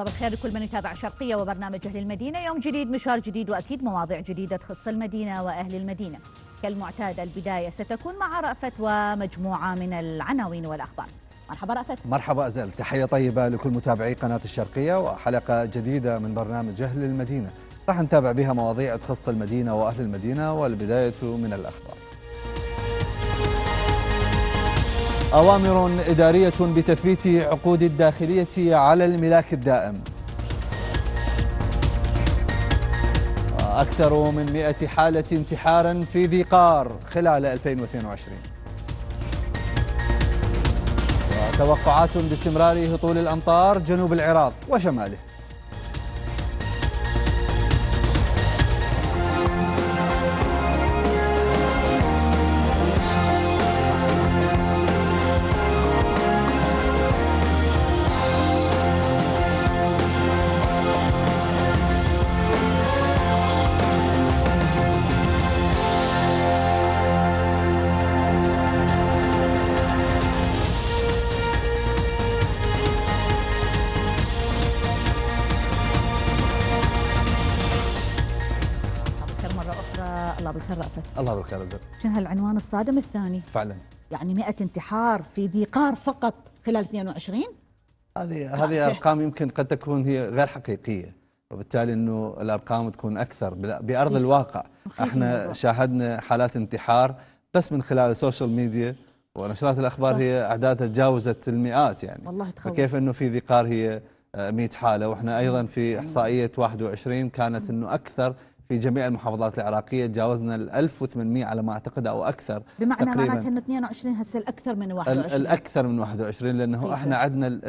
الله بالخير لكل من يتابع شرقية وبرنامج أهل المدينة يوم جديد مشوار جديد وأكيد مواضيع جديدة تخص المدينة وأهل المدينة كالمعتاد البداية ستكون مع رأفت ومجموعة من العناوين والأخبار مرحبا رأفت مرحبا أزل تحية طيبة لكل متابعي قناة الشرقية وحلقة جديدة من برنامج أهل المدينة راح نتابع بها مواضيع تخص المدينة وأهل المدينة والبداية من الأخبار أوامر إدارية بتثبيت عقود الداخلية على الملاك الدائم أكثر من 100 حالة انتحار في ذي قار خلال 2022 وتوقعات باستمرار هطول الأمطار جنوب العراق وشماله مباشره شنو هالعنوان الصادم الثاني فعلا يعني 100 انتحار في ذي قار فقط خلال 22 هذه هذه ارقام يمكن قد تكون هي غير حقيقيه وبالتالي انه الارقام تكون اكثر بارض الواقع احنا شاهدنا حالات انتحار بس من خلال السوشيال ميديا ونشرات الاخبار صح. هي اعدادها تجاوزت المئات يعني والله تخوف فكيف انه في ذي قار هي 100 حاله واحنا ايضا في احصائيه 21 كانت انه اكثر في جميع المحافظات العراقية تجاوزنا ال 1800 على ما أعتقد أو أكثر بمعنى معناته أن 22 هسه الأكثر من 21 الأكثر من 21 لأنه كيف. طيب. إحنا عندنا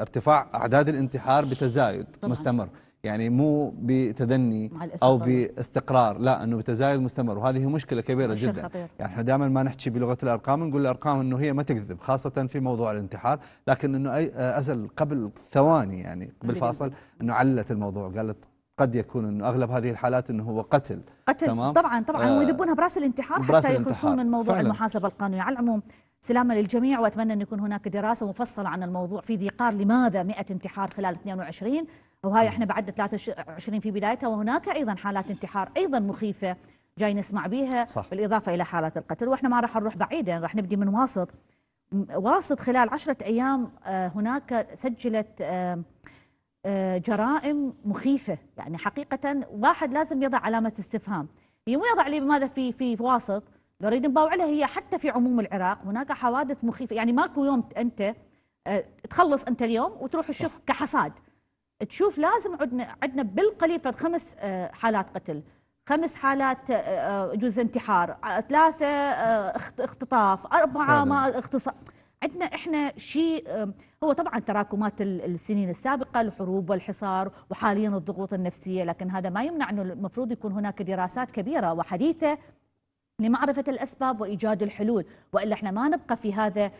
ارتفاع أعداد الانتحار بتزايد طبعا. مستمر يعني مو بتدني او باستقرار لا انه بتزايد مستمر وهذه مشكله كبيره جدا خطير. يعني احنا دائما ما نحكي بلغه الارقام نقول الارقام انه هي ما تكذب خاصه في موضوع الانتحار لكن انه اي ازل قبل ثواني يعني بالفاصل انه علت الموضوع قالت قد يكون انه اغلب هذه الحالات انه هو قتل قتل تمام؟ طبعا طبعا آه ويذبونها براس الانتحار براس حتى يخلصون من موضوع فعلا. المحاسبه القانونيه على العموم سلامه للجميع واتمنى ان يكون هناك دراسه مفصله عن الموضوع في ذي قار لماذا 100 انتحار خلال 22 وهاي احنا بعد 23 في بدايتها وهناك ايضا حالات انتحار ايضا مخيفه جاي نسمع بها صح. بالاضافه الى حالات القتل واحنا ما راح نروح بعيدا راح نبدي من واسط واسط خلال عشرة ايام آه، هناك سجلت آه، آه، جرائم مخيفه يعني حقيقه واحد لازم يضع علامه استفهام هي مو يضع لي ماذا في في واسط نريد نباوع عليها هي حتى في عموم العراق هناك حوادث مخيفه يعني ماكو يوم انت آه، تخلص انت اليوم وتروح تشوف كحصاد تشوف لازم عندنا عندنا بالقليل فد خمس آه، حالات قتل خمس حالات جزء انتحار ثلاثه اختطاف اربعه ما اغتصاب عندنا احنا شيء هو طبعا تراكمات السنين السابقه الحروب والحصار وحاليا الضغوط النفسيه لكن هذا ما يمنع انه المفروض يكون هناك دراسات كبيره وحديثه لمعرفه الاسباب وايجاد الحلول والا احنا ما نبقى في هذا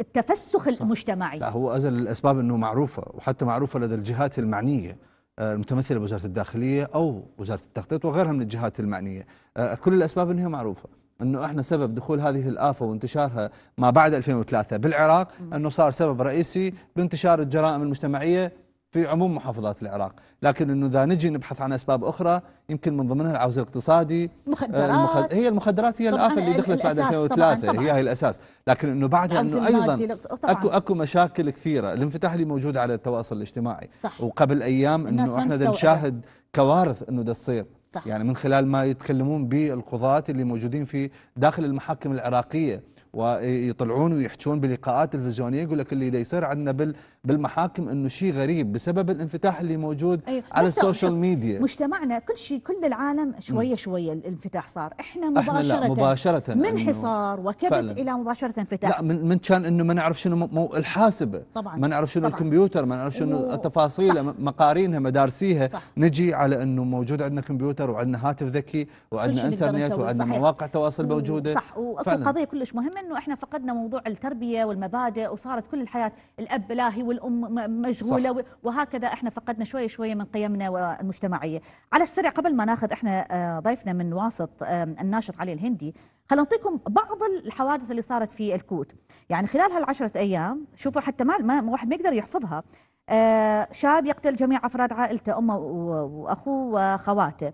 التفسخ صح. المجتمعي لا هو ازل الاسباب انه معروفه وحتى معروفه لدى الجهات المعنيه آه، المتمثله بوزاره الداخليه او وزاره التخطيط وغيرها من الجهات المعنيه آه، كل الاسباب انها معروفه انه احنا سبب دخول هذه الافه وانتشارها ما بعد 2003 بالعراق انه صار سبب رئيسي بانتشار الجرائم المجتمعيه في عموم محافظات العراق، لكن انه اذا نجي نبحث عن اسباب اخرى يمكن من ضمنها العوز الاقتصادي المخدرات آه، هي المخدرات هي الافه اللي دخلت بعد 2003 طبعاً طبعاً هي هي الاساس، لكن انه بعدها انه ايضا اكو اكو مشاكل كثيره، الانفتاح اللي موجود على التواصل الاجتماعي صح وقبل ايام انه احنا نشاهد كوارث انه تصير صح. يعني من خلال ما يتكلمون بالقضاة اللي موجودين في داخل المحاكم العراقية ويطلعون ويحجون بلقاءات تلفزيونية يقول لك اللي يصير عندنا بال بالمحاكم انه شيء غريب بسبب الانفتاح اللي موجود أيوه. على السوشيال ميديا مجتمعنا كل شيء كل العالم شويه شويه الانفتاح صار احنا مباشره احنا لا مباشره من حصار وكبت فعلا. الى مباشره انفتاح لا من, من كان انه ما نعرف شنو مو الحاسبه طبعا ما نعرف شنو طبعا. الكمبيوتر ما نعرف شنو و... تفاصيله مقارينها مدارسيها صح. نجي على انه موجود عندنا كمبيوتر وعندنا هاتف ذكي وعندنا انترنت وعندنا صحيح. مواقع تواصل موجوده صح واكو قضيه كلش مهمه انه احنا فقدنا موضوع التربيه والمبادئ وصارت كل الحياه الاب لاهي والام مشغوله صح. وهكذا احنا فقدنا شويه شويه من قيمنا المجتمعيه على السريع قبل ما ناخذ احنا آه، ضيفنا من واسط آه، الناشط علي الهندي خلينا نعطيكم بعض الحوادث اللي صارت في الكوت يعني خلال هالعشرة ايام شوفوا حتى ما, ما واحد ما يقدر يحفظها آه، شاب يقتل جميع افراد عائلته امه واخوه وخواته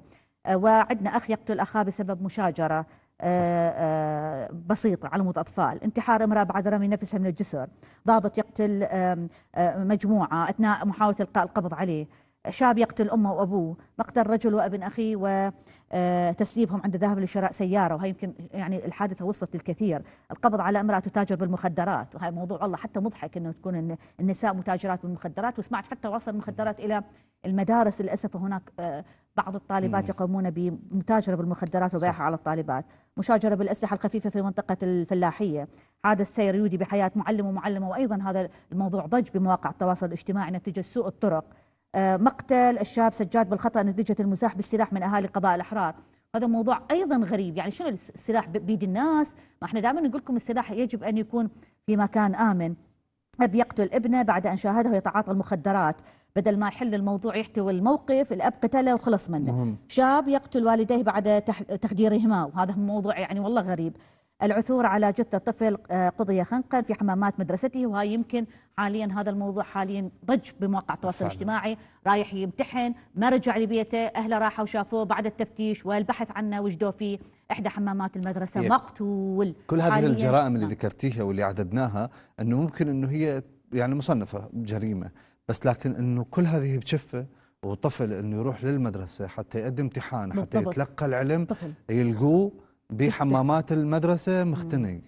وعندنا اخ يقتل اخاه بسبب مشاجره آه، آه، بسيطة على مود أطفال انتحار امرأة بعد رمي نفسها من الجسر ضابط يقتل آه، مجموعة أثناء محاولة إلقاء القبض عليه شاب يقتل امه وابوه، مقتل رجل وابن اخيه آه، وتسليبهم عند الذهاب لشراء سياره وهي يمكن يعني الحادثه وصلت للكثير، القبض على امراه تتاجر بالمخدرات وهذا موضوع والله حتى مضحك انه تكون النساء متاجرات بالمخدرات وسمعت حتى وصل المخدرات الى المدارس للاسف هناك آه، بعض الطالبات يقومون بمتاجره بالمخدرات وبيعها على الطالبات، مشاجره بالاسلحه الخفيفه في منطقه الفلاحيه، هذا السير يودي بحياه معلم ومعلمه وايضا هذا الموضوع ضج بمواقع التواصل الاجتماعي نتيجه سوء الطرق. آه، مقتل الشاب سجاد بالخطأ نتيجة المساح بالسلاح من أهالي قضاء الأحرار هذا موضوع ايضا غريب يعني شنو السلاح بيد الناس ما احنا دائما نقول لكم السلاح يجب ان يكون في مكان امن اب يقتل ابنه بعد ان شاهده يتعاطى المخدرات بدل ما يحل الموضوع يحتوي الموقف الاب قتله وخلص منه مهم. شاب يقتل والديه بعد تخديرهما وهذا موضوع يعني والله غريب العثور على جثة طفل آه، قضي خنقا في حمامات مدرسته وهاي يمكن حاليا هذا الموضوع حاليا ضج بمواقع التواصل الاجتماعي رايح يمتحن ما رجع لبيته أهله راحوا وشافوه بعد التفتيش والبحث عنه وجدوا في إحدى حمامات المدرسة يب. مقتول كل هذه الجرائم اللي نعم. ذكرتيها واللي عددناها أنه ممكن أنه هي يعني مصنفة جريمة بس لكن أنه كل هذه بشفه وطفل انه يروح للمدرسه حتى يقدم امتحان حتى يتلقى العلم طفل. يلقوه بحمامات المدرسه مختنق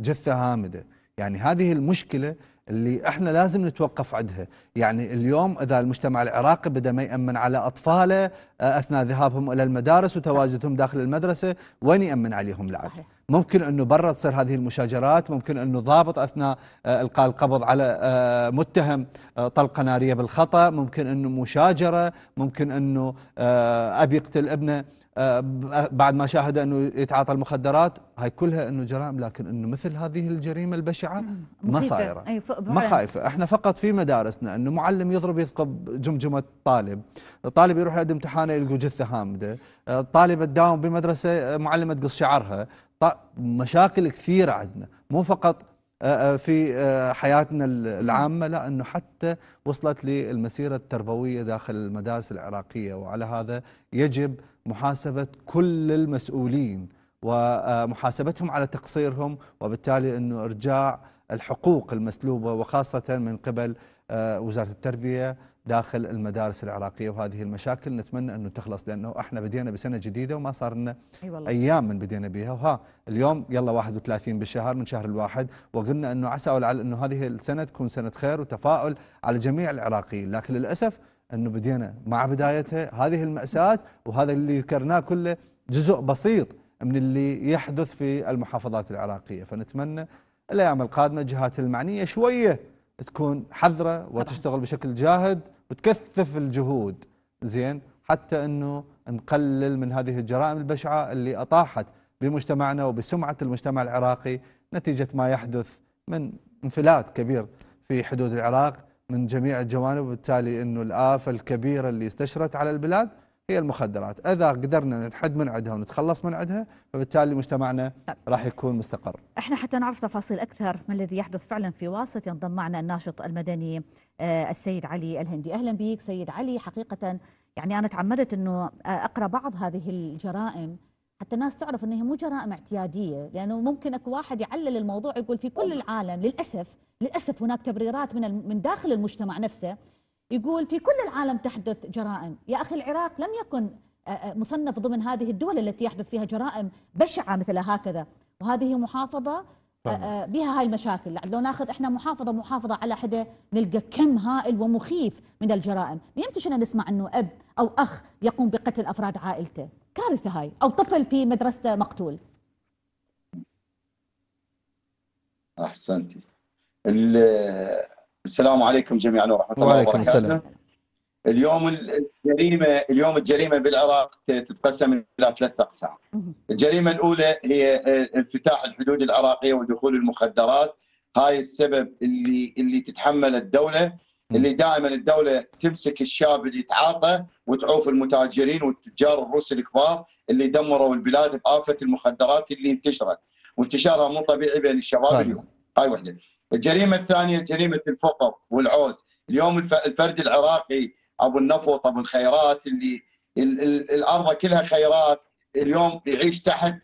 جثه هامده يعني هذه المشكله اللي احنا لازم نتوقف عندها يعني اليوم اذا المجتمع العراقي بدا ما يامن على اطفاله آه، اثناء ذهابهم الى المدارس وتواجدهم داخل المدرسه وين يامن عليهم لعب صحيح. ممكن انه برا تصير هذه المشاجرات ممكن انه ضابط اثناء آه، القاء القبض على آه، متهم طلقه ناريه بالخطا ممكن انه مشاجره ممكن انه ابي يقتل ابنه آه، آه، بعد ما شاهد انه يتعاطى المخدرات هاي كلها انه جرائم لكن انه مثل هذه الجريمه البشعه ما صايره ما خايفه احنا فقط في مدارسنا انه معلم يضرب يثقب جمجمه طالب طالب يروح يقدم امتحانه يلقوا جثه هامده آه، طالبه تداوم بمدرسه معلمه تقص شعرها مشاكل كثيره عندنا مو فقط آه، آه، في آه، حياتنا العامة لا أنه حتى وصلت للمسيرة التربوية داخل المدارس العراقية وعلى هذا يجب محاسبة كل المسؤولين ومحاسبتهم على تقصيرهم وبالتالي أنه إرجاع الحقوق المسلوبة وخاصة من قبل وزارة التربية داخل المدارس العراقية وهذه المشاكل نتمنى أنه تخلص لأنه احنا بدينا بسنة جديدة وما صار لنا أيام من بدينا بها وها اليوم يلا 31 بالشهر من شهر الواحد وقلنا أنه عسى ولعل أنه هذه السنة تكون سنة خير وتفاؤل على جميع العراقيين لكن للأسف أنه بدينا مع بدايتها هذه المأساة وهذا اللي ذكرناه كله جزء بسيط من اللي يحدث في المحافظات العراقية فنتمنى الأيام القادمة الجهات المعنية شوية تكون حذرة وتشتغل بشكل جاهد وتكثف الجهود زين حتى انه نقلل من هذه الجرائم البشعه اللي اطاحت بمجتمعنا وبسمعه المجتمع العراقي نتيجه ما يحدث من انفلات كبير في حدود العراق من جميع الجوانب وبالتالي انه الافه الكبيره اللي استشرت على البلاد هي المخدرات اذا قدرنا نتحد من عندها ونتخلص من عندها فبالتالي مجتمعنا طيب. راح يكون مستقر احنا حتى نعرف تفاصيل اكثر ما الذي يحدث فعلا في واسط ينضم معنا الناشط المدني آه، السيد علي الهندي اهلا بك سيد علي حقيقه يعني انا تعمدت انه اقرا بعض هذه الجرائم حتى الناس تعرف انها مو جرائم اعتياديه لانه ممكن اكو واحد يعلل الموضوع يقول في كل العالم للاسف للاسف هناك تبريرات من من داخل المجتمع نفسه يقول في كل العالم تحدث جرائم يا أخي العراق لم يكن آه، آه، مصنف ضمن هذه الدول التي يحدث فيها جرائم بشعة مثل هكذا وهذه محافظة آه، بها هاي المشاكل لو ناخذ احنا محافظة محافظة على حدة نلقى كم هائل ومخيف من الجرائم ما يمتش نسمع انه اب او اخ يقوم بقتل افراد عائلته كارثة هاي او طفل في مدرسته مقتول احسنتي السلام عليكم جميعا ورحمه الله وبركاته. وعليكم السلام. اليوم الجريمه اليوم الجريمه بالعراق تتقسم الى ثلاث اقسام. الجريمه الاولى هي انفتاح الحدود العراقيه ودخول المخدرات، هاي السبب اللي اللي تتحمل الدوله اللي دائما الدوله تمسك الشاب اللي يتعاطى وتعوف المتاجرين والتجار الروس الكبار اللي دمروا البلاد بافه المخدرات اللي انتشرت وانتشارها مو طبيعي بين الشباب طيب. اليوم. هاي وحده. الجريمه الثانيه جريمه الفقر والعوز، اليوم الفرد العراقي ابو النفط ابو الخيرات اللي الارض كلها خيرات اليوم يعيش تحت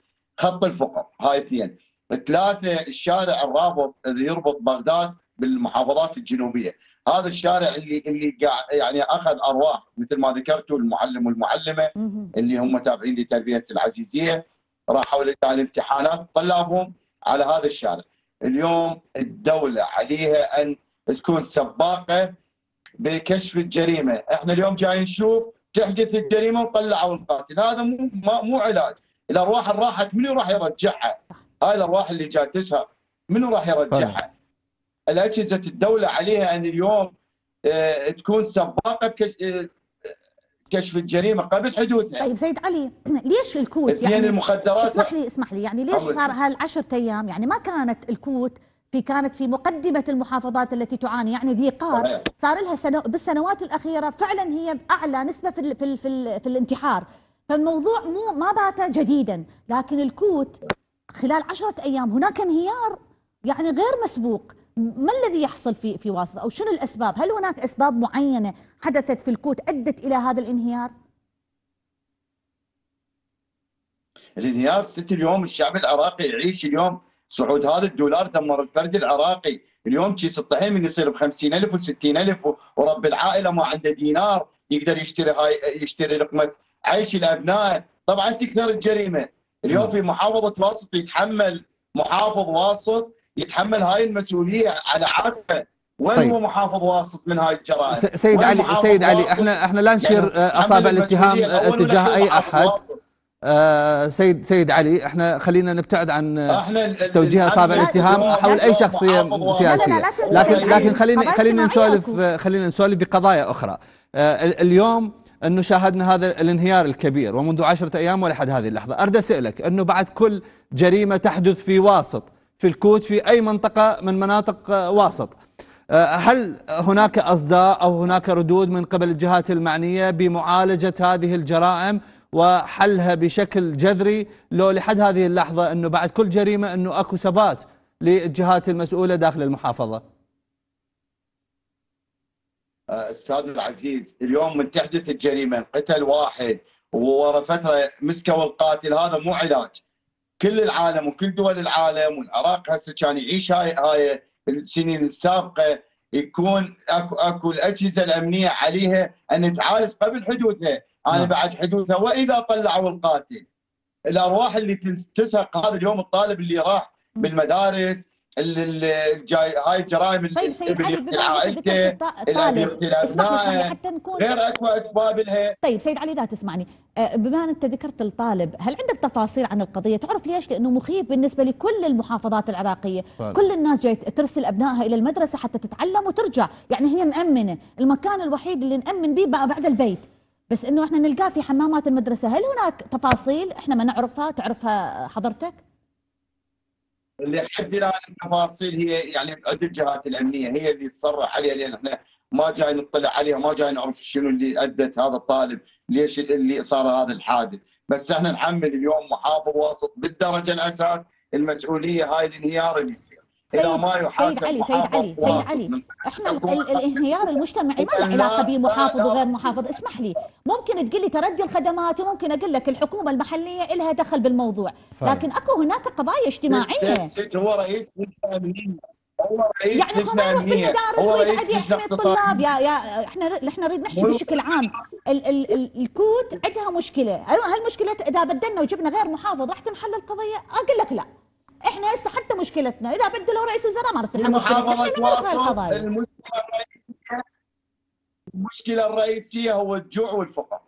خط الفقر، هاي اثنين. ثلاثه الشارع الرابط اللي يربط بغداد بالمحافظات الجنوبيه، هذا الشارع اللي اللي يعني اخذ ارواح مثل ما ذكرتوا المعلم والمعلمه اللي هم تابعين لتربيه العزيزيه راحوا للامتحانات طلابهم على هذا الشارع. اليوم الدوله عليها ان تكون سباقه بكشف الجريمه، احنا اليوم جاي نشوف تحدث الجريمه وطلعوا القاتل، هذا مو مو علاج، الارواح اللي راحت منو راح يرجعها؟ هاي الارواح اللي جاي تسهر منو راح يرجعها؟ الاجهزه الدوله عليها ان اليوم آه، تكون سباقه بكشف آه، كشف الجريمه قبل حدوثها طيب سيد علي ليش الكوت يعني المخدرات اسمح لي اسمح لي يعني ليش صار هالعشرة ايام يعني ما كانت الكوت في كانت في مقدمة المحافظات التي تعاني يعني ذي قار صار لها سنو بالسنوات الأخيرة فعلا هي أعلى نسبة في, الـ في, الـ في, الـ في الانتحار فالموضوع مو ما بات جديدا لكن الكوت خلال عشرة أيام هناك انهيار يعني غير مسبوق ما الذي يحصل في في واسطة أو شنو الأسباب هل هناك أسباب معينة حدثت في الكوت أدت إلى هذا الانهيار الانهيار ست اليوم الشعب العراقي يعيش اليوم صعود هذا الدولار دمر الفرد العراقي اليوم شي 60 من يصير ب 50000 و 60000 ورب العائله ما عنده دينار يقدر يشتري هاي يشتري لقمه عيش لابنائه طبعا تكثر الجريمه اليوم نعم. في محافظه واسط يتحمل محافظ واسط يتحمل هاي المسؤوليه على عاتقه وين طيب. هو محافظ واسط من هاي الجرائم؟ سيد علي سيد علي احنا احنا لا نشير يعني آه، اصابع الاتهام آه، تجاه اي احد آه سيد سيد علي احنا خلينا نبتعد عن آه، توجيه اصابع الاتهام حول اي شخصيه سياسيه لكن لكن خلينا خلينا نسولف خلينا نسولف بقضايا اخرى آه اليوم انه شاهدنا هذا الانهيار الكبير ومنذ عشرة ايام ولحد هذه اللحظه اريد اسالك انه بعد كل جريمه تحدث في واسط في الكوت في أي منطقة من مناطق آه، واسط آه، هل هناك أصداء أو هناك ردود من قبل الجهات المعنية بمعالجة هذه الجرائم وحلها بشكل جذري لو لحد هذه اللحظة أنه بعد كل جريمة أنه أكو ثبات للجهات المسؤولة داخل المحافظة آه، استاذ العزيز اليوم من تحدث الجريمه قتل واحد وورا فتره مسكوا القاتل هذا مو علاج كل العالم وكل دول العالم والعراق هسه كان يعيش هاي هاي السنين السابقه يكون اكو اكو الاجهزه الامنيه عليها ان تعالج قبل حدوثها، انا نعم. بعد حدوثها واذا طلعوا القاتل الارواح اللي تسهق هذا اليوم الطالب اللي راح بالمدارس الجاي هاي الجرائم طيب سيد علي بما عائلته طالب اسمح لي نعم. حتى نكون غير اكو اسباب لها طيب سيد علي اذا تسمعني آه، بما ان انت ذكرت الطالب هل عندك تفاصيل عن القضيه تعرف ليش لانه مخيف بالنسبه لكل المحافظات العراقيه فعلا. كل الناس جاي ترسل ابنائها الى المدرسه حتى تتعلم وترجع يعني هي مامنه المكان الوحيد اللي نامن به بقى بعد البيت بس انه احنا نلقاه في حمامات المدرسه هل هناك تفاصيل احنا ما نعرفها تعرفها حضرتك لحد الان التفاصيل هي يعني عده جهات الامنيه هي اللي تصرح عليها لان احنا ما جاي نطلع عليها ما جاي نعرف شنو اللي ادت هذا الطالب ليش اللي صار هذا الحادث بس احنا نحمل اليوم محافظ واسط بالدرجه الاساس المسؤوليه هاي الانهيار اللي يصير سيد, ما سيد علي سيد علي سيد علي احنا الانهيار المجتمعي ما له علاقه بمحافظ وغير محافظ اسمح لي ممكن تقول لي تردي الخدمات وممكن اقول لك الحكومه المحليه لها دخل بالموضوع لكن اكو هناك قضايا اجتماعيه هو رئيس هو رئيس يعني هو ما يروح بالمدارس ويقعد يحمي الطلاب يا يا احنا احنا نريد نحكي بشكل عام ال ال ال الكوت عندها مشكله أيوة، هالمشكله اذا بدلنا وجبنا غير محافظ راح تنحل القضيه اقول لك لا احنا هسه حتى مشكلتنا اذا لو رئيس وزراء ما رح مشكلتنا المشكله الرئيسيه المشكله الرئيسيه هو الجوع والفقر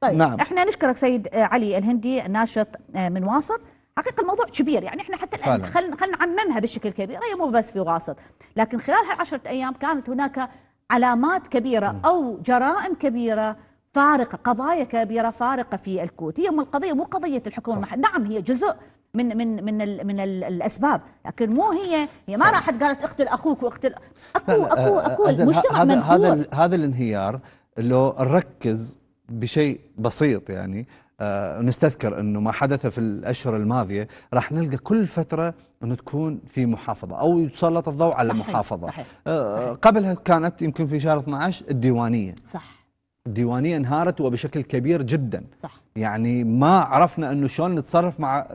طيب نعم. احنا نشكرك سيد علي الهندي ناشط آه، من واسط حقيقه الموضوع كبير يعني احنا حتى الان خلينا خل نعممها بشكل كبير هي مو بس في واسط لكن خلال هالعشرة ايام كانت هناك علامات كبيره او جرائم كبيره فارقه قضايا كبيره فارقه في الكويت هي القضيه مو قضيه الحكومه نعم هي جزء من من من من الاسباب لكن مو هي هي ما راحت قالت اقتل اخوك واقتل اكو اكو آه، آه، اكو المجتمع هذا هذا هذا الانهيار لو نركز بشيء بسيط يعني آه نستذكر انه ما حدث في الاشهر الماضيه راح نلقى كل فتره انه تكون في محافظه او يتسلط الضوء على صحيح محافظه صحيح آه صحيح قبلها كانت يمكن في شهر 12 الديوانيه صح ديوانيه انهارت وبشكل كبير جدا صح يعني ما عرفنا انه شلون نتصرف مع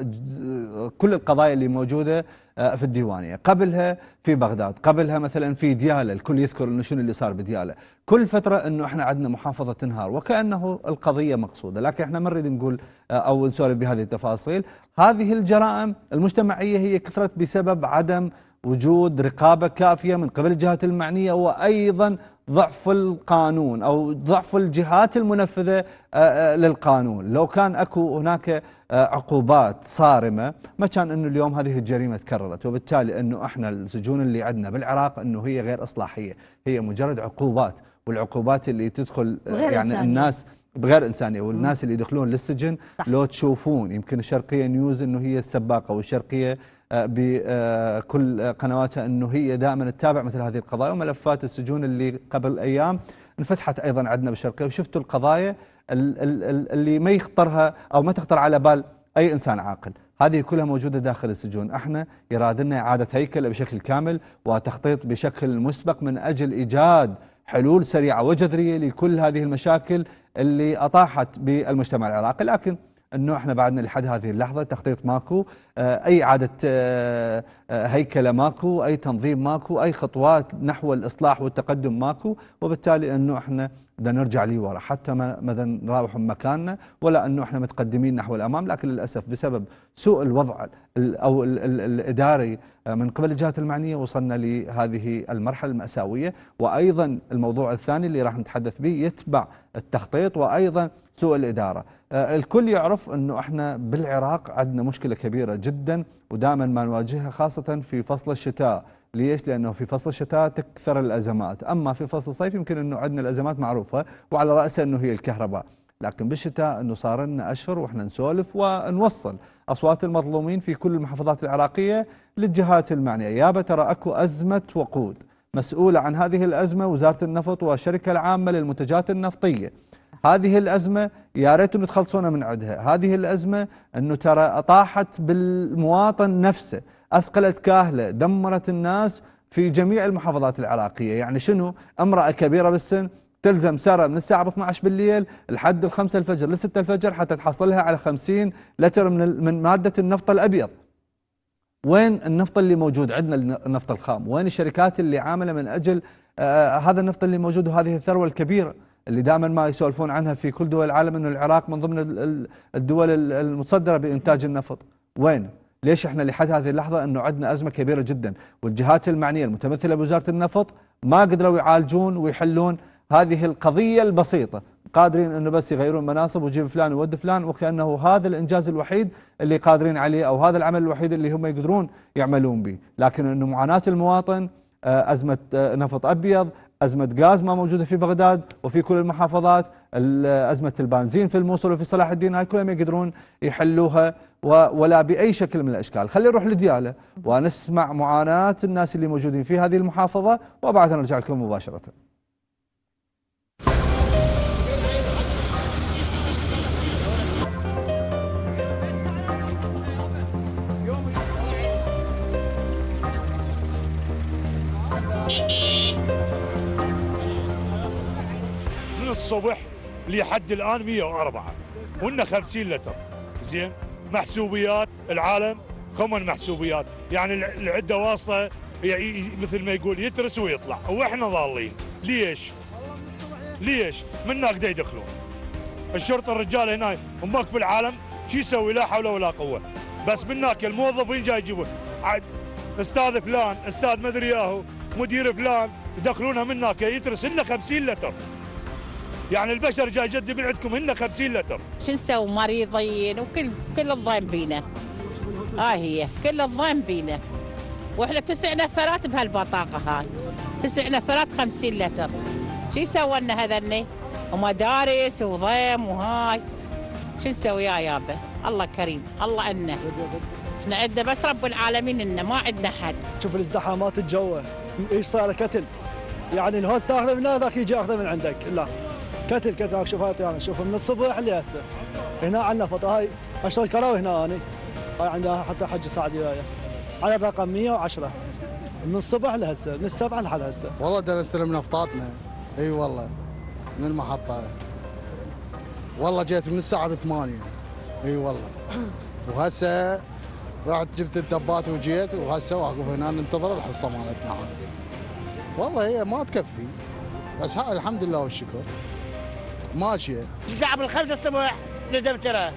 كل القضايا اللي موجوده آه، في الديوانيه قبلها في بغداد قبلها مثلا في دياله الكل يذكر انه شنو اللي صار بدياله كل فتره انه احنا عندنا محافظه تنهار وكانه القضيه مقصوده لكن احنا ما نريد نقول آه، او نسولف بهذه التفاصيل هذه الجرائم المجتمعيه هي كثرت بسبب عدم وجود رقابة كافية من قبل الجهات المعنية وأيضا ضعف القانون أو ضعف الجهات المنفذة آه، آه، للقانون لو كان أكو هناك آه، عقوبات صارمة ما كان أنه اليوم هذه الجريمة تكررت وبالتالي أنه إحنا السجون اللي عندنا بالعراق أنه هي غير إصلاحية هي مجرد عقوبات والعقوبات اللي تدخل يعني إنسانية. الناس بغير انسانيه والناس اللي يدخلون للسجن صح. لو تشوفون يمكن الشرقيه نيوز انه هي السباقه والشرقيه آه، بكل قنواتها أنه هي دائما تتابع مثل هذه القضايا وملفات السجون اللي قبل أيام انفتحت أيضا عندنا بالشرقية وشفتوا القضايا اللي ما يخطرها أو ما تخطر على بال أي إنسان عاقل هذه كلها موجودة داخل السجون احنا يرادنا إعادة هيكلة بشكل كامل وتخطيط بشكل مسبق من أجل إيجاد حلول سريعة وجذرية لكل هذه المشاكل اللي أطاحت بالمجتمع العراقي لكن أنه احنا بعدنا لحد هذه اللحظة تخطيط ماكو آه، أي اعاده آه، آه، هيكلة ماكو أي تنظيم ماكو أي خطوات نحو الإصلاح والتقدم ماكو وبالتالي أنه إحنا بدنا نرجع لورا حتى ما بدنا من مكاننا ولا أنه إحنا متقدمين نحو الأمام لكن للأسف بسبب سوء الوضع أو الإداري من قبل الجهات المعنية وصلنا لهذه المرحلة المأساوية وأيضا الموضوع الثاني اللي راح نتحدث به يتبع التخطيط وأيضا سوء الإدارة آه، الكل يعرف أنه احنا بالعراق عندنا مشكلة كبيرة جدا ودائما ما نواجهها خاصة في فصل الشتاء ليش؟ لأنه في فصل الشتاء تكثر الأزمات أما في فصل الصيف يمكن أنه عندنا الأزمات معروفة وعلى رأسها أنه هي الكهرباء لكن بالشتاء أنه صار لنا أشهر وإحنا نسولف ونوصل أصوات المظلومين في كل المحافظات العراقية للجهات المعنية يابا ترى أكو أزمة وقود مسؤولة عن هذه الأزمة وزارة النفط والشركة العامة للمنتجات النفطية هذه الازمه يا ريت انه تخلصونا من عندها، هذه الازمه انه ترى اطاحت بالمواطن نفسه، اثقلت كاهله، دمرت الناس في جميع المحافظات العراقيه، يعني شنو؟ امراه كبيره بالسن تلزم سارة من الساعة 12 بالليل لحد الخمسة الفجر لستة الفجر حتى تحصلها على 50 لتر من, من مادة النفط الأبيض وين النفط اللي موجود عندنا النفط الخام وين الشركات اللي عاملة من أجل آه, آه، هذا النفط اللي موجود وهذه الثروة الكبيرة اللي دائما ما يسولفون عنها في كل دول العالم انه العراق من ضمن الدول المتصدره بانتاج النفط وين ليش احنا لحد هذه اللحظه انه عندنا ازمه كبيره جدا والجهات المعنيه المتمثله بوزاره النفط ما قدروا يعالجون ويحلون هذه القضيه البسيطه قادرين انه بس يغيرون مناصب ويجيب فلان وود فلان وكانه هذا الانجاز الوحيد اللي قادرين عليه او هذا العمل الوحيد اللي هم يقدرون يعملون به لكن انه معاناه المواطن آه، ازمه آه، نفط ابيض أزمة غاز ما موجودة في بغداد وفي كل المحافظات أزمة البنزين في الموصل وفي صلاح الدين هاي كلهم يقدرون يحلوها ولا بأي شكل من الأشكال خلينا نروح لديالة ونسمع معاناة الناس اللي موجودين في هذه المحافظة وبعدها نرجع لكم مباشرة الصبح لحد الان 104 وإنه 50 لتر زين محسوبيات العالم خمن محسوبيات يعني العده واصله يعني مثل ما يقول يترس ويطلع واحنا ضالين ليش؟ ليش؟ من هناك يدخلون الشرطه الرجال هنا امك في العالم شو يسوي لا حول ولا قوه بس من هناك الموظفين جاي يجيبون عاد استاذ فلان استاذ مدري ياهو مدير فلان يدخلونها من هناك يترس لنا 50 لتر يعني البشر جاي جد من عندكم هن 50 لتر شو نسوي مريضين وكل كل الضيم بينا اه هي كل الضيم بينا واحنا تسع نفرات بهالبطاقه هاي تسع نفرات 50 لتر شو يسوي لنا هذني ومدارس وضيم وهاي شو نسوي يا يابا الله كريم الله انه احنا عندنا بس رب العالمين انه ما عندنا حد شوف الازدحامات الجوه ايش صار كتل يعني الهوس تاخذه من هذاك يجي ياخذه من عندك لا كتل كتل شوفات يعني شوف من الصبح لهسه هنا عندنا فطه هاي اشتغل كراوي هنا اني هاي عندها حتى حج سعدي وياي على الرقم 110 من الصبح لهسه من السبعه لحد هسه والله بدنا نستلم نفطاتنا اي والله من المحطه والله جيت من الساعه 8 اي والله وهسه رحت جبت الدبات وجيت وهسه واقف هنا ننتظر الحصه مالتنا والله هي ما تكفي بس الحمد لله والشكر ماشيه الساعه بالخمسة الصبح لازم ترى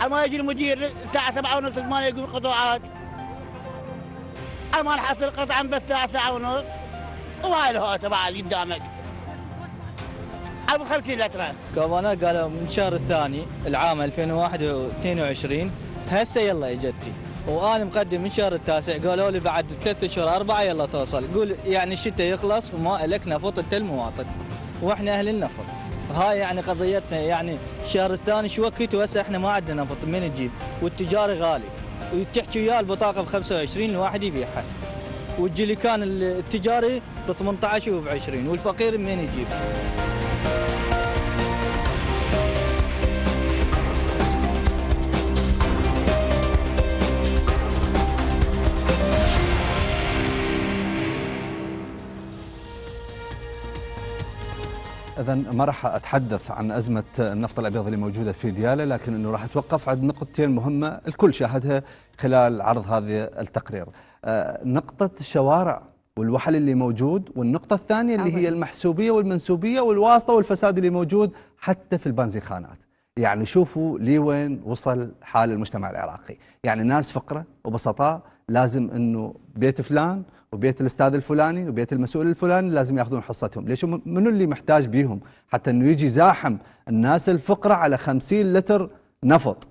على ما يجي المدير الساعه سبعة ونص 8 يقول قطوعات ما نحصل قطعا بس ساعه ساعه ونص وهاي الهواء تبع قدامك قدامك 50 لتره كورونا قالوا من الشهر الثاني العام 2021 هسه يلا اجتي وانا مقدم من شهر التاسع قالوا لي بعد ثلاثة اشهر اربعه يلا توصل قول يعني الشتاء يخلص وما لك نفط انت المواطن واحنا اهل النفط هاي يعني قضيتنا يعني الشهر الثاني شو وقت وهسه احنا ما عندنا نفط من نجيب والتجاري غالي وتحكي وياه البطاقه ب 25 الواحد يبيعها والجليكان التجاري ب 18 وب 20 والفقير من يجيب إذا ما راح أتحدث عن أزمة النفط الأبيض اللي موجودة في دياله لكن أنه راح أتوقف عند نقطتين مهمة الكل شاهدها خلال عرض هذا التقرير آه، نقطة الشوارع والوحل اللي موجود والنقطة الثانية اللي هي المحسوبية والمنسوبية والواسطة والفساد اللي موجود حتى في البنزيخانات يعني شوفوا لي وين وصل حال المجتمع العراقي يعني ناس فقرة وبسطاء لازم أنه بيت فلان وبيت الاستاذ الفلاني وبيت المسؤول الفلاني لازم ياخذون حصتهم ليش منو اللي محتاج بيهم حتى انه يجي زاحم الناس الفقراء على 50 لتر نفط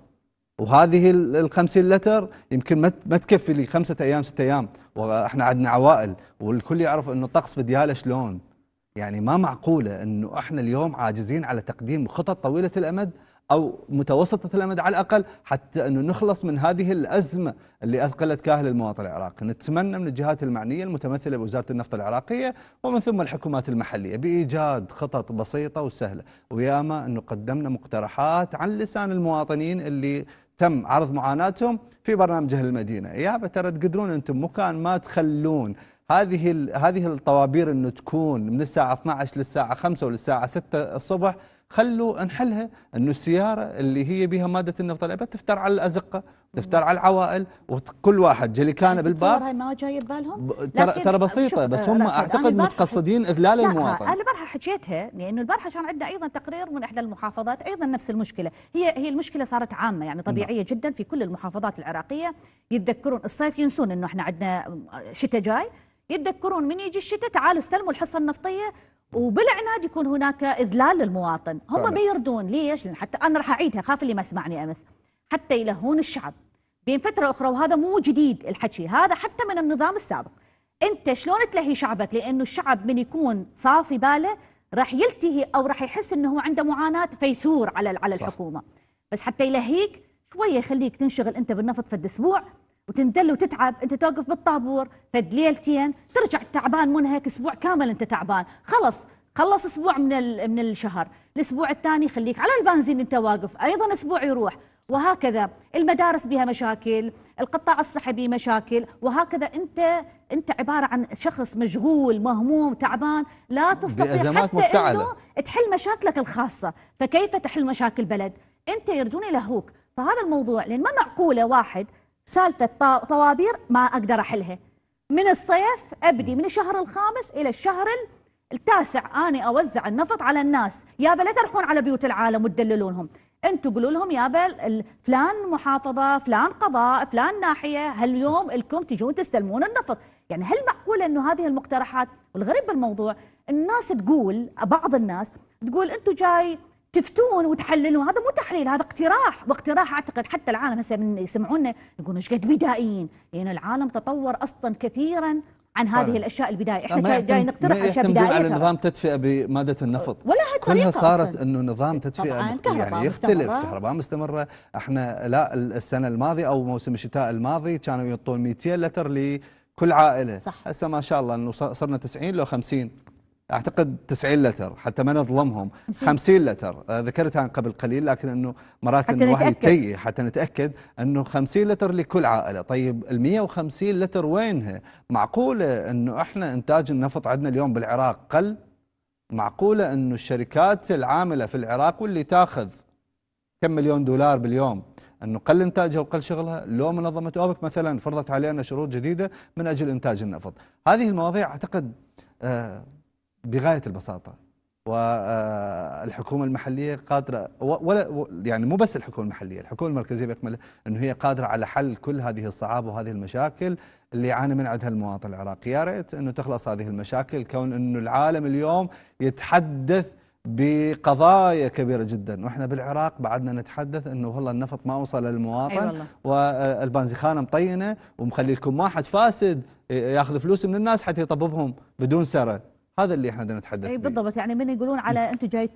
وهذه ال 50 لتر يمكن ما تكفي لي خمسة ايام ست ايام واحنا عندنا عوائل والكل يعرف انه الطقس بدياله شلون يعني ما معقوله انه احنا اليوم عاجزين على تقديم خطط طويله الامد أو متوسطة الأمد على الأقل حتى أنه نخلص من هذه الأزمة اللي أثقلت كاهل المواطن العراقي نتمنى من الجهات المعنية المتمثلة بوزارة النفط العراقية ومن ثم الحكومات المحلية بإيجاد خطط بسيطة وسهلة وياما أنه قدمنا مقترحات عن لسان المواطنين اللي تم عرض معاناتهم في برنامج أهل المدينة يا ترى تقدرون أنتم مكان ما تخلون هذه هذه الطوابير انه تكون من الساعه 12 للساعه 5 وللساعه 6 الصبح خلوا نحلها انه السياره اللي هي بها ماده النفط الابد تفتر على الازقه تفتر على العوائل وكل واحد جليكانه بالباب هاي ما جايه ببالهم ترى ترى بسيطه بس هم اعتقد متقصدين اذلال المواطن انا البارحه حكيتها لانه البارحه كان عندنا ايضا تقرير من احدى المحافظات ايضا نفس المشكله هي هي المشكله صارت عامه يعني نعم. طبيعيه جدا في كل المحافظات العراقيه يتذكرون الصيف ينسون انه احنا عندنا شتاء جاي يتذكرون من يجي الشتاء تعالوا استلموا الحصه النفطيه وبالعناد يكون هناك اذلال للمواطن هم ما يردون ليش لأن حتى انا راح اعيدها خاف اللي ما سمعني امس حتى يلهون الشعب بين فتره اخرى وهذا مو جديد الحكي هذا حتى من النظام السابق انت شلون تلهي شعبك لانه الشعب من يكون صافي باله راح يلتهي او راح يحس انه هو عنده معاناه فيثور على على الحكومه صح. بس حتى يلهيك شويه يخليك تنشغل انت بالنفط فد اسبوع وتندل وتتعب انت توقف بالطابور فد ليلتين ترجع تعبان منهك اسبوع كامل انت تعبان خلص خلص اسبوع من من الشهر الاسبوع الثاني خليك على البنزين انت واقف ايضا اسبوع يروح وهكذا المدارس بها مشاكل القطاع الصحي به مشاكل وهكذا انت انت عباره عن شخص مشغول مهموم تعبان لا تستطيع بأزمات حتى مفتعلة. انه تحل مشاكلك الخاصه فكيف تحل مشاكل بلد انت يردون يلهوك فهذا الموضوع لان ما معقوله واحد سالفه طوابير ما اقدر احلها من الصيف ابدي من الشهر الخامس الى الشهر التاسع انا اوزع النفط على الناس يابا لا تروحون على بيوت العالم وتدللونهم انتم قولوا لهم يابا فلان محافظه فلان قضاء فلان ناحيه هاليوم الكم تجون تستلمون النفط يعني هل معقوله انه هذه المقترحات والغريب بالموضوع الناس تقول بعض الناس تقول انتم جاي تفتون وتحللون هذا مو تحليل هذا اقتراح واقتراح اعتقد حتى العالم هسه من يسمعونا يقولون ايش قد بدائيين لان يعني العالم تطور اصلا كثيرا عن هذه فعلا. الاشياء البدائيه احنا جاي نقترح اشياء بدائيه على نظام تدفئه بماده النفط ولا كلها صارت انه نظام تدفئه يعني يختلف كهرباء مستمره احنا لا السنه الماضيه او موسم الشتاء الماضي كانوا يعطون 200 لتر لكل عائله صح هسه ما شاء الله انه صرنا 90 لو 50 اعتقد 90 لتر حتى ما نظلمهم 50 لتر آه، ذكرتها عن قبل قليل لكن انه مرات انه الواحد يتيه حتى نتاكد انه 50 لتر لكل عائله طيب ال 150 لتر وينها معقوله انه احنا انتاج النفط عندنا اليوم بالعراق قل معقوله انه الشركات العامله في العراق واللي تاخذ كم مليون دولار باليوم انه قل انتاجها وقل شغلها لو منظمه اوبك مثلا فرضت علينا شروط جديده من اجل انتاج النفط هذه المواضيع اعتقد آه بغايه البساطه والحكومه آه، المحليه قادره ولا يعني مو بس الحكومه المحليه، الحكومه المركزيه باكملها انه هي قادره على حل كل هذه الصعاب وهذه المشاكل اللي يعاني من عندها المواطن العراقي، يا ريت انه تخلص هذه المشاكل كون انه العالم اليوم يتحدث بقضايا كبيره جدا واحنا بالعراق بعدنا نتحدث انه والله النفط ما وصل للمواطن أيوة والبنزخانه آه، مطينه ومخلي لكم واحد فاسد ياخذ فلوس من الناس حتى يطببهم بدون سره هذا اللي احنا نتحدث اي بالضبط يعني من يقولون على انت جاي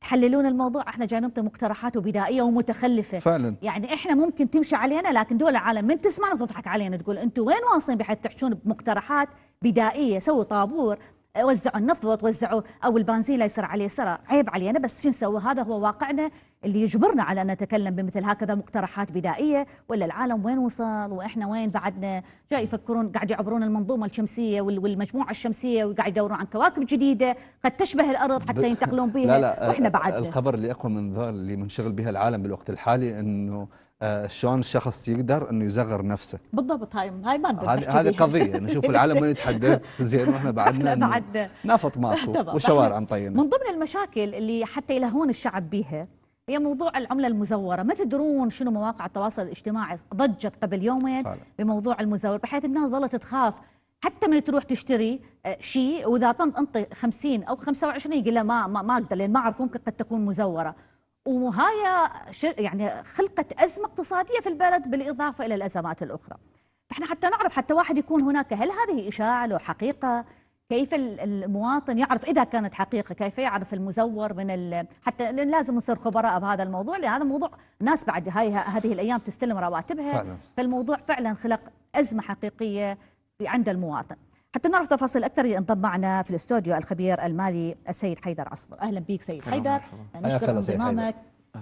تحللون الموضوع احنا جاي نعطي مقترحات وبدائيه ومتخلفه فعلا يعني احنا ممكن تمشي علينا لكن دول العالم من تسمعنا تضحك علينا تقول انتم وين واصلين بحيث تحشون بمقترحات بدائيه سووا طابور وزعوا النفط وزعوا او البنزين لا يصير عليه سرى عيب علينا بس شو نسوي هذا هو واقعنا اللي يجبرنا على ان نتكلم بمثل هكذا مقترحات بدائيه ولا العالم وين وصل واحنا وين بعدنا جاي يفكرون قاعد يعبرون المنظومه الشمسيه والمجموعه الشمسيه وقاعد يدورون عن كواكب جديده قد تشبه الارض حتى ينتقلون بها لا لا واحنا الخبر اللي اقوى من ذا اللي منشغل بها العالم بالوقت الحالي انه آه، شلون الشخص يقدر انه يصغر نفسه بالضبط هاي هاي ما هذه هذه قضيه نشوف العالم وين يتحدث زين واحنا بعدنا بعدنا نفط ماكو وشوارع مطينه من ضمن المشاكل اللي حتى يلهون الشعب بيها هي موضوع العمله المزوره ما تدرون شنو مواقع التواصل الاجتماعي ضجت قبل يومين فعلا. بموضوع المزور بحيث الناس ظلت تخاف حتى من تروح تشتري آه، شيء واذا طنط انطي 50 او 25 يقول لا ما ما, ما اقدر لان ما اعرف ممكن قد تكون مزوره وهاي يعني خلقت أزمة اقتصادية في البلد بالإضافة إلى الأزمات الأخرى فإحنا حتى نعرف حتى واحد يكون هناك هل هذه إشاعة له حقيقة كيف المواطن يعرف إذا كانت حقيقة كيف يعرف المزور من ال... حتى لازم نصير خبراء بهذا الموضوع لأن هذا موضوع ناس بعد هاي هذه الأيام تستلم رواتبها فعلا. فالموضوع فعلا خلق أزمة حقيقية عند المواطن حتى نعرف تفاصيل اكثر ينضم معنا في الاستوديو الخبير المالي السيد حيدر عصفور اهلا بك سيد حيدر نشكر انضمامك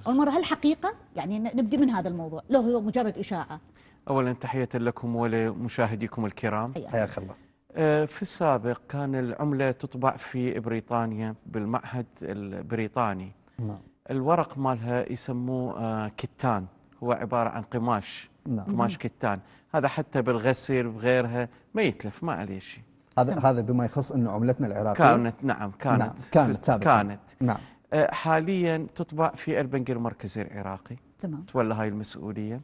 اول مره هل حقيقه يعني نبدا من هذا الموضوع لو هو مجرد اشاعه اولا تحيه لكم ولمشاهديكم الكرام حياك الله آه، في السابق كان العمله تطبع في بريطانيا بالمعهد البريطاني نعم الورق مالها يسموه آه، كتان هو عبارة عن قماش نعم. قماش كتان هذا حتى بالغسيل بغيرها ما يتلف ما عليه شيء هذا هذا بما يخص أن عملتنا العراقية كانت نعم كانت نعم كانت سابقا كانت نعم أه، حاليا تطبع في البنك المركزي العراقي تمام تولى هاي المسؤولية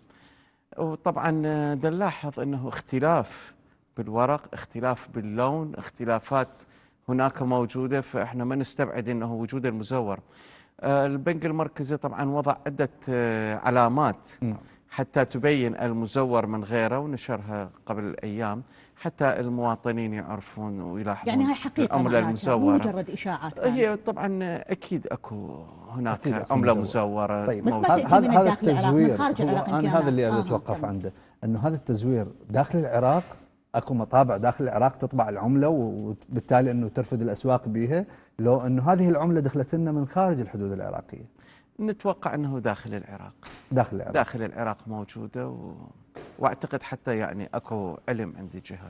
وطبعا أه، نلاحظ أنه اختلاف بالورق اختلاف باللون اختلافات هناك موجودة فإحنا ما نستبعد أنه وجود المزور آه، البنك المركزي طبعا وضع عدة آه، علامات نعم. حتى تبين المزور من غيره ونشرها قبل أيام حتى المواطنين يعرفون ويلاحظون يعني هاي حقيقة العملة المزورة مجرد إشاعات آه، هي طبعا أكيد أكو هناك أكيد عملة مزورة طيب بس ما هذا هذا التزوير أنا هذا اللي أتوقف عنده أنه هذا التزوير داخل العراق اكو مطابع داخل العراق تطبع العمله وبالتالي انه ترفد الاسواق بها لو انه هذه العمله دخلت لنا من خارج الحدود العراقيه. نتوقع انه داخل العراق. داخل العراق. داخل العراق موجوده و... واعتقد حتى يعني اكو علم عندي جهات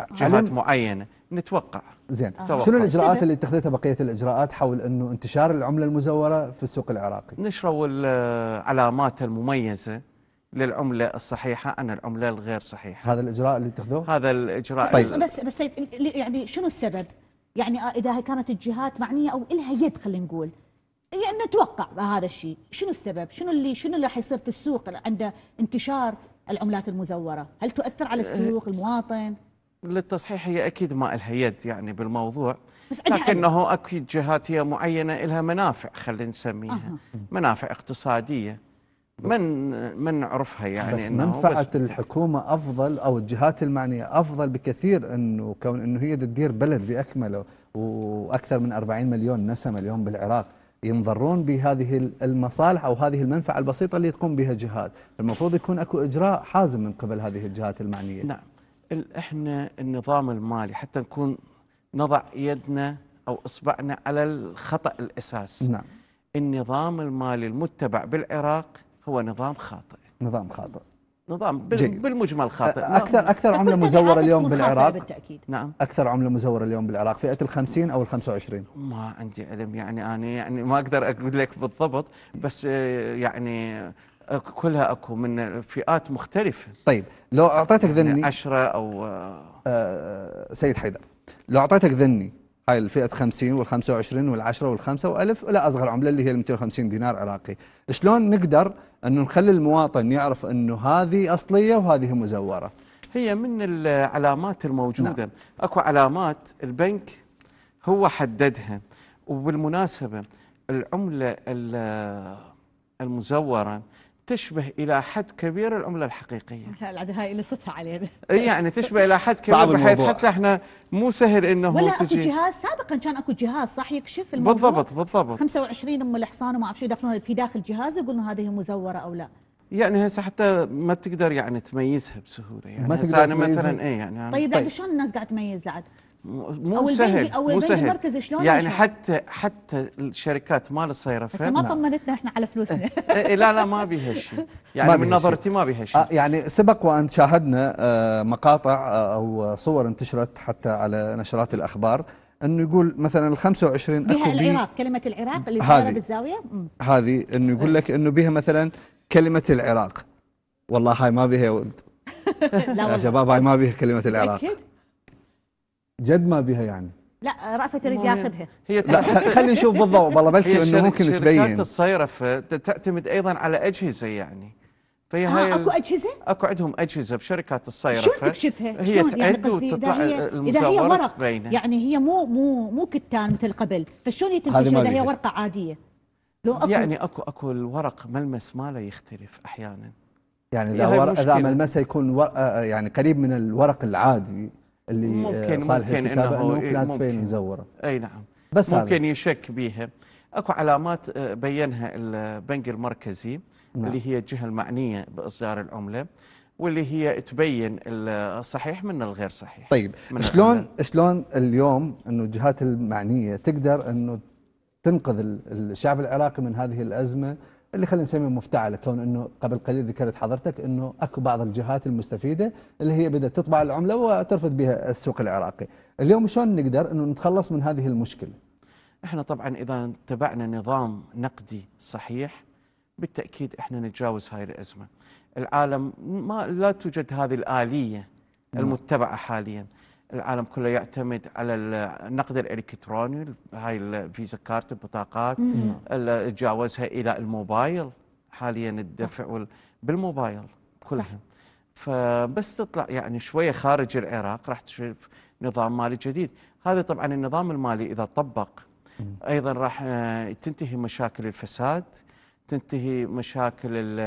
آه، جهات معينه نتوقع زين آه. شنو الاجراءات اللي اتخذتها بقيه الاجراءات حول انه انتشار العمله المزوره في السوق العراقي؟ نشروا العلامات المميزه للعمله الصحيحه عن العمله الغير صحيحه هذا الاجراء اللي اتخذوه هذا الاجراء طيب. بس بس يعني شنو السبب يعني آه، اذا كانت الجهات معنيه او الها يد خلينا نقول يعني نتوقع هذا الشيء شنو السبب شنو اللي شنو اللي راح يصير في السوق عند انتشار العملات المزوره هل تؤثر على أه، السوق المواطن للتصحيح هي اكيد ما إلها يد يعني بالموضوع بس لكنه اكيد جهات هي معينه إلها منافع خلينا نسميها أه. منافع اقتصاديه من من عرفها يعني بس منفعة بس الحكومة أفضل أو الجهات المعنية أفضل بكثير أنه كون أنه هي تدير بلد بأكمله وأكثر من 40 مليون نسمة اليوم بالعراق ينضرون بهذه المصالح أو هذه المنفعة البسيطة اللي تقوم بها جهات المفروض يكون أكو إجراء حازم من قبل هذه الجهات المعنية نعم إحنا النظام المالي حتى نكون نضع يدنا أو إصبعنا على الخطأ الأساس نعم النظام المالي المتبع بالعراق هو نظام خاطئ نظام خاطئ نظام جيد. بالمجمل خاطئ اكثر نعم. اكثر عمله مزوره اليوم بالعراق بالتاكيد نعم اكثر عمله مزوره اليوم بالعراق فئه ال 50 او ال 25 ما عندي علم يعني انا يعني ما اقدر اقول لك بالضبط بس آه، يعني آه، كلها اكو من فئات مختلفه طيب لو اعطيتك يعني ذني 10 او آه،, آه سيد حيدر لو اعطيتك ذني هاي الفئة 50 وال 25 وال 10 وال 5 و1000 إلى أصغر عملة اللي هي 250 دينار عراقي شلون نقدر أنه نخلي المواطن يعرف أنه هذه أصلية وهذه مزورة هي من العلامات الموجودة نعم. أكو علامات البنك هو حددها وبالمناسبة العملة المزورة تشبه إلى حد كبير العملة الحقيقية هاي نصتها علينا يعني تشبه إلى حد كبير بحيث حتى احنا مو سهل انه ولا اكو جهاز سابقا كان اكو جهاز صح يكشف الموضوع بالضبط بالضبط 25 ام الحصان وما اعرف شو يدخلون في داخل جهاز يقولون هذه مزوره او لا يعني هسه حتى ما تقدر يعني تميزها بسهوله يعني ما تقدر انا مثلا اي يعني طيب, طيب. شلون الناس قاعد تميز لعد؟ مو أو سهل او مو البنك سهل. المركزي شلون يعني حتى حتى الشركات مال الصيرفه بس ما نعم. طمنتنا احنا على فلوسنا إيه، إيه، إيه، لا لا ما بيها شيء يعني من نظرتي ما بيها شيء آه يعني سبق وان شاهدنا آه مقاطع آه او صور انتشرت حتى على نشرات الاخبار انه يقول مثلا ال 25 بها العراق كلمه العراق اللي صايره بالزاويه هذه انه يقول لك انه بها مثلا كلمه العراق والله هاي ما بها يا ولد يا شباب هاي ما بها كلمه العراق جد ما بها يعني لا رأفت يريد ياخذها هي لا خلينا نشوف بالضبط والله بلكي انه ممكن تبين شركات الصيرفه تعتمد ايضا على اجهزه يعني فهي آه، ها اكو اجهزه؟ اكو عندهم اجهزه بشركات الصيرفه شلون تكشفها؟ هي يعني تعد يعني وتطلع اذا هي ورق يعني هي مو مو مو كتان مثل قبل فشلون يتم اذا هي ورقه عاديه؟ لو أكو يعني اكو اكو الورق ملمس ماله يختلف احيانا يعني اذا اذا ملمسه يكون آه، يعني قريب من الورق العادي اللي آه، ممكن صالح ممكن الكتابة انه, إنه لا إيه، تبين مزوره اي نعم بس ممكن هذا. يشك بها اكو علامات آه، بينها البنك المركزي نعم. اللي هي الجهه المعنيه باصدار العمله واللي هي تبين الصحيح آه، من الغير صحيح طيب شلون العملة. شلون اليوم انه الجهات المعنيه تقدر انه تنقذ الشعب العراقي من هذه الازمه اللي خلينا نسميه مفتعله كون انه قبل قليل ذكرت حضرتك انه اكو بعض الجهات المستفيده اللي هي بدات تطبع العمله وترفض بها السوق العراقي، اليوم شلون نقدر انه نتخلص من هذه المشكله؟ احنا طبعا اذا اتبعنا نظام نقدي صحيح بالتاكيد احنا نتجاوز هاي الازمه. العالم ما لا توجد هذه الاليه نعم. المتبعه حاليا. العالم كله يعتمد على النقد الالكتروني هاي الفيزا كارت البطاقات تجاوزها الى الموبايل حاليا الدفع بالموبايل كلها صح. فبس تطلع يعني شويه خارج العراق راح تشوف نظام مالي جديد هذا طبعا النظام المالي اذا طبق ايضا راح آه، تنتهي مشاكل الفساد تنتهي مشاكل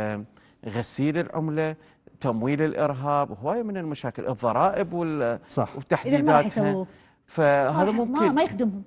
غسيل العمله تمويل الارهاب هواي من المشاكل الضرائب وال صح وتحديداتها فهذا ممكن ما يخدمهم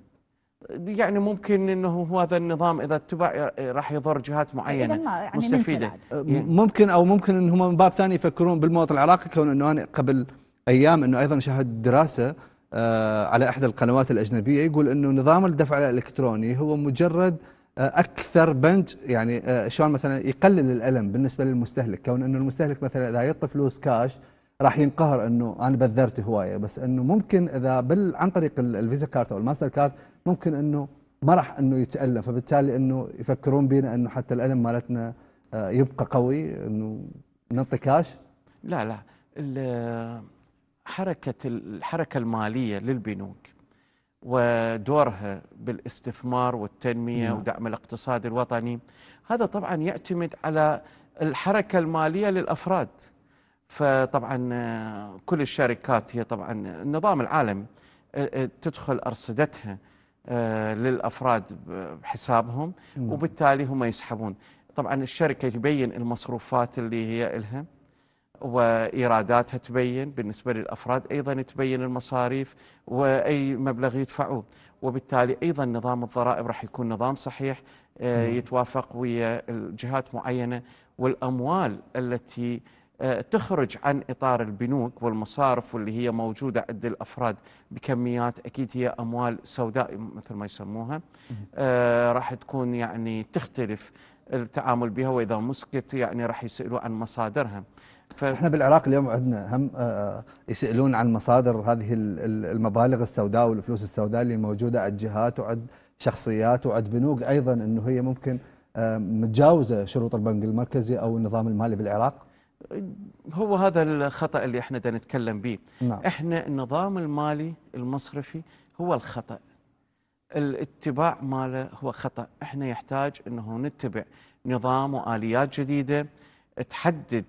يعني ممكن انه هذا النظام اذا اتبع راح يضر جهات معينه يعني مستفيده أه، يعني ممكن او ممكن ان هم من باب ثاني يفكرون بالمواطن العراقي كون انه انا قبل ايام انه ايضا شاهدت دراسه أه، على احدى القنوات الاجنبيه يقول انه نظام الدفع الالكتروني هو مجرد آه، اكثر بنج يعني آه، شلون مثلا يقلل الالم بالنسبه للمستهلك كون انه المستهلك مثلا اذا يعطي فلوس كاش راح ينقهر انه انا بذرت هوايه بس انه ممكن اذا بال عن طريق الفيزا كارت او الماستر كارد ممكن انه ما راح انه يتالم فبالتالي انه يفكرون بينا انه حتى الالم مالتنا آه، يبقى قوي انه نعطي كاش لا لا حركه الحركه الماليه للبنوك ودورها بالاستثمار والتنمية نعم. ودعم الاقتصاد الوطني هذا طبعا يعتمد على الحركة المالية للأفراد فطبعا آه، كل الشركات هي طبعا النظام العالمي آه، آه، تدخل أرصدتها للأفراد بحسابهم نعم. وبالتالي هم يسحبون طبعا الشركة تبين المصروفات اللي هي إلها وإيراداتها تبين بالنسبة للأفراد أيضا تبين المصاريف وأي مبلغ يدفعوه وبالتالي أيضا نظام الضرائب راح يكون نظام صحيح آه، نعم. يتوافق ويا الجهات معينة والأموال التي آه، تخرج عن إطار البنوك والمصارف واللي هي موجودة عند الأفراد بكميات أكيد هي أموال سوداء مثل ما يسموها آه، راح تكون يعني تختلف التعامل بها وإذا مسكت يعني راح يسألوا عن مصادرها ف... احنا بالعراق اليوم عندنا هم آه، آه، يسالون عن مصادر هذه المبالغ السوداء والفلوس السوداء اللي موجوده عند جهات وعند شخصيات وعند بنوك ايضا انه هي ممكن آه، متجاوزه شروط البنك المركزي او النظام المالي بالعراق هو هذا الخطا اللي احنا بدنا نتكلم به نعم. احنا النظام المالي المصرفي هو الخطا الاتباع ماله هو خطا احنا يحتاج انه نتبع نظام واليات جديده تحدد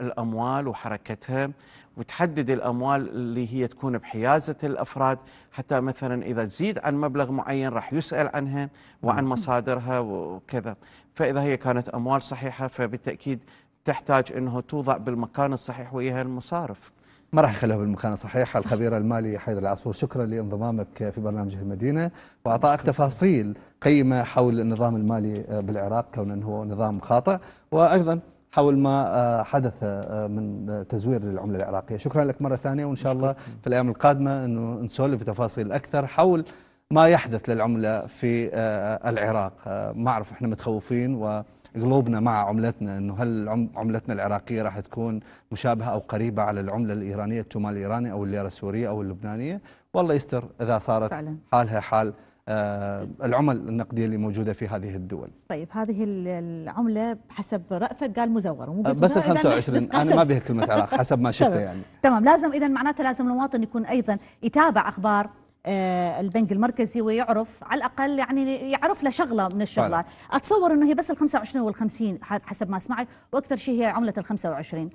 الاموال وحركتها وتحدد الاموال اللي هي تكون بحيازه الافراد حتى مثلا اذا تزيد عن مبلغ معين راح يسال عنها وعن نعم. مصادرها وكذا فاذا هي كانت اموال صحيحه فبالتاكيد تحتاج انه توضع بالمكان الصحيح وهي المصارف ما راح يخلوها بالمكان الصحيح الخبير المالي حيدر العصفور شكرا لانضمامك في برنامج المدينه واعطائك تفاصيل قيمه حول النظام المالي بالعراق كون انه هو نظام خاطئ وايضا حول ما آه، حدث آه، من تزوير للعمله العراقيه شكرا لك مره ثانيه وان شاء الله في الايام القادمه انه نسولف بتفاصيل اكثر حول ما يحدث للعمله في آه، العراق ما اعرف احنا متخوفين و قلوبنا مع عملتنا انه هل عملتنا العراقيه راح تكون مشابهه او قريبه على العمله الايرانيه التومال الايراني او الليره السوريه او اللبنانيه والله يستر اذا صارت فعلا. حالها حال آه العمل النقديه اللي موجوده في هذه الدول. طيب هذه العمله حسب رأفت قال مزور مو بس ال 25 انا ما بها كلمه عراق حسب ما شفته يعني. تمام لازم اذا معناته لازم المواطن يكون ايضا يتابع اخبار آه، البنك المركزي ويعرف على الاقل يعني يعرف له شغله من الشغلات فعلا. اتصور انه هي بس ال 25 وال 50 حسب ما سمعت واكثر شيء هي عمله ال 25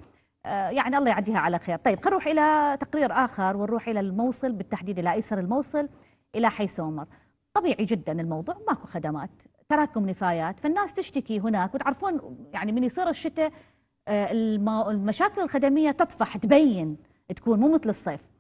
آه، يعني الله يعديها على خير طيب خلينا نروح الى تقرير اخر ونروح الى الموصل بالتحديد الى ايسر الموصل الى حي سومر طبيعي جدا الموضوع ماكو خدمات تراكم نفايات فالناس تشتكي هناك وتعرفون يعني من يصير الشتاء آه، المشاكل الخدميه تطفح تبين تكون مو مثل الصيف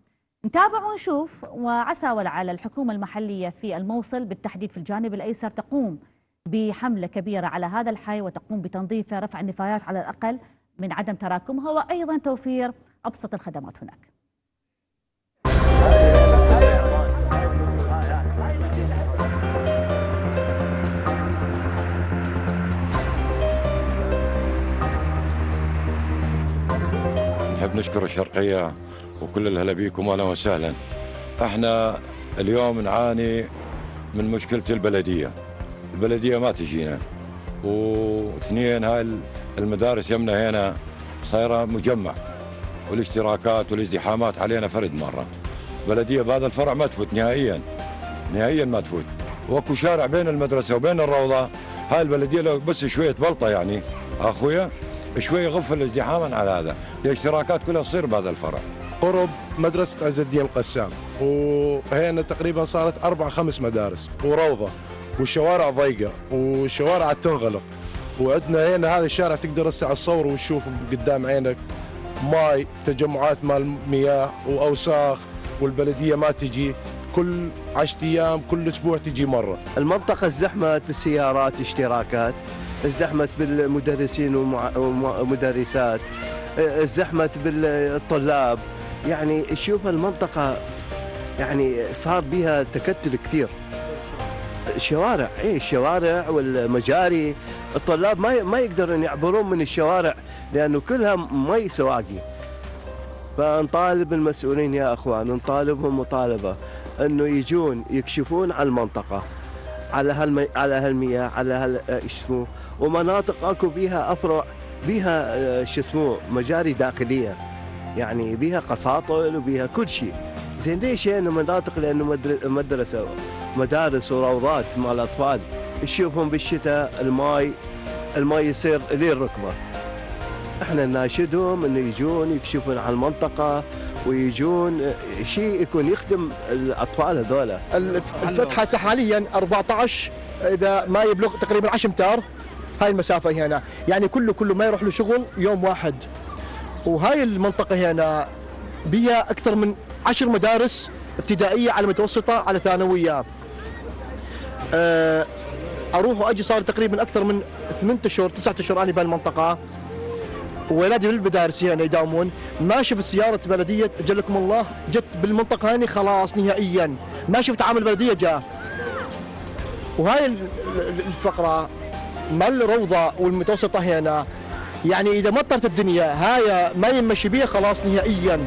نتابع ونشوف وعسى ولعل الحكومة المحلية في الموصل بالتحديد في الجانب الأيسر تقوم بحملة كبيرة على هذا الحي وتقوم بتنظيفه رفع النفايات على الأقل من عدم تراكمها وأيضا توفير أبسط الخدمات هناك نحب نشكر الشرقية وكل الهلا بيكم اهلا وسهلا احنا اليوم نعاني من مشكله البلديه البلديه ما تجينا واثنين هاي المدارس يمنا هنا صايره مجمع والاشتراكات والازدحامات علينا فرد مره بلديه بهذا الفرع ما تفوت نهائيا نهائيا ما تفوت واكو شارع بين المدرسه وبين الروضه هاي البلديه لو بس شويه بلطه يعني اخويا شوي يغفل ازدحاما على هذا الاشتراكات كلها تصير بهذا الفرع قرب مدرسة عز الدين القسام وهنا تقريبا صارت أربع خمس مدارس وروضة والشوارع ضيقة والشوارع تنغلق وعندنا هنا هذا الشارع تقدر الساعة تصور وتشوف قدام عينك ماي تجمعات مال مياه واوساخ والبلديه ما تجي كل 10 ايام كل اسبوع تجي مره المنطقه ازدحمت بالسيارات اشتراكات ازدحمت بالمدرسين ومدرسات ازدحمت بالطلاب يعني تشوف المنطقة يعني صار بها تكتل كثير الشوارع اي الشوارع والمجاري الطلاب ما ما يقدرون يعبرون من الشوارع لانه كلها مي سواقي فنطالب المسؤولين يا اخوان نطالبهم مطالبه انه يجون يكشفون على المنطقه على هالمي... على هالمياه على هال ايش اسمه ومناطق اكو بيها افرع بيها آه، شو اسمه مجاري داخليه يعني بيها قساطل وبيها كل شيء زين ليش يعني مناطق لانه مدرسه مدارس وروضات مال الاطفال تشوفهم بالشتاء الماي الماي يصير لي الركبه احنا نناشدهم انه يجون يكشفون عن المنطقه ويجون شيء يكون يخدم الاطفال هذولا الفتحه حاليا 14 اذا ما يبلغ تقريبا 10 امتار هاي المسافه هنا يعني كله كله ما يروح له شغل يوم واحد وهاي المنطقه هنا بها اكثر من عشر مدارس ابتدائيه على متوسطه على ثانويه آه، اروح واجي صار تقريبا اكثر من ثمانة اشهر تسعة اشهر انا بهالمنطقه ولادي بالمدارس هنا يداومون ما شفت سيارة بلدية جلكم الله جت بالمنطقة هاني خلاص نهائيا ما شفت عامل بلدية جاء وهاي الفقرة مال الروضة والمتوسطة هنا يعني اذا مطرت الدنيا هاي ما يمشي بيها خلاص نهائيا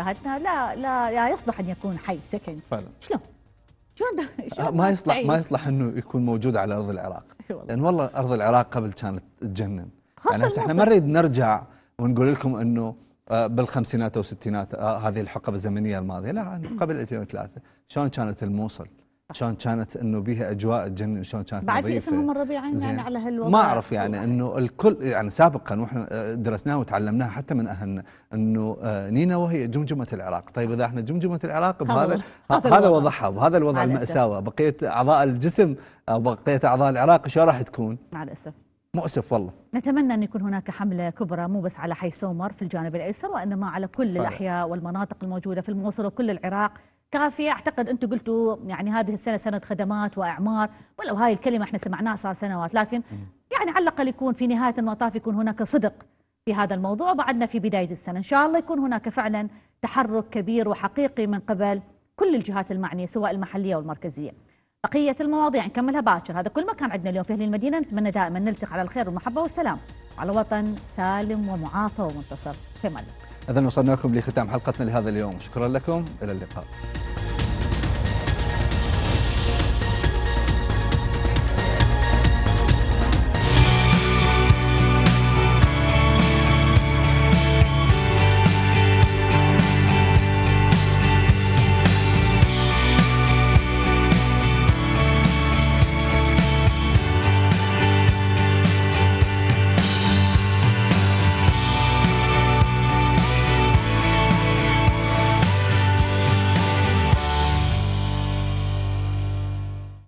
مشاهدتها لا لا, لا يصلح ان يكون حي سكن فعلا شلون؟ شلون ما يصلح ما يصلح انه يكون موجود على ارض العراق والله. لان والله ارض العراق قبل كانت تجنن يعني هسه احنا ما نريد نرجع ونقول لكم انه آه، بالخمسينات او الستينات آه، هذه الحقبه الزمنيه الماضيه لا قبل 2003 شلون كانت الموصل شلون كانت انه بيها اجواء تجنن شلون كانت بعد اسمهم الربيعين يعني على هالوضع ما اعرف يعني انه الكل يعني سابقا واحنا آه، درسناها وتعلمناها حتى من اهلنا انه آه، نينا وهي جمجمه العراق، طيب اذا احنا جمجمه العراق بهذا هذا وضعها بهذا الوضع المأساوي، بقيه اعضاء الجسم او بقيه اعضاء العراق شو راح تكون؟ مع الاسف مؤسف والله نتمنى أن يكون هناك حملة كبرى مو بس على حي سومر في الجانب الأيسر وإنما على كل فعلا. الأحياء والمناطق الموجودة في الموصل وكل العراق كافيه اعتقد انتم قلتوا يعني هذه السنه سنه خدمات واعمار ولو هاي الكلمه احنا سمعناها صار سنوات لكن يعني على الاقل يكون في نهايه المطاف يكون هناك صدق في هذا الموضوع بعدنا في بدايه السنه ان شاء الله يكون هناك فعلا تحرك كبير وحقيقي من قبل كل الجهات المعنيه سواء المحليه والمركزيه بقيه المواضيع نكملها باكر هذا كل ما كان عندنا اليوم في اهل المدينه نتمنى دائما نلتقي على الخير والمحبه والسلام على وطن سالم ومعافى ومنتصر في اذا وصلنا لكم لختام حلقتنا لهذا اليوم شكرا لكم الى اللقاء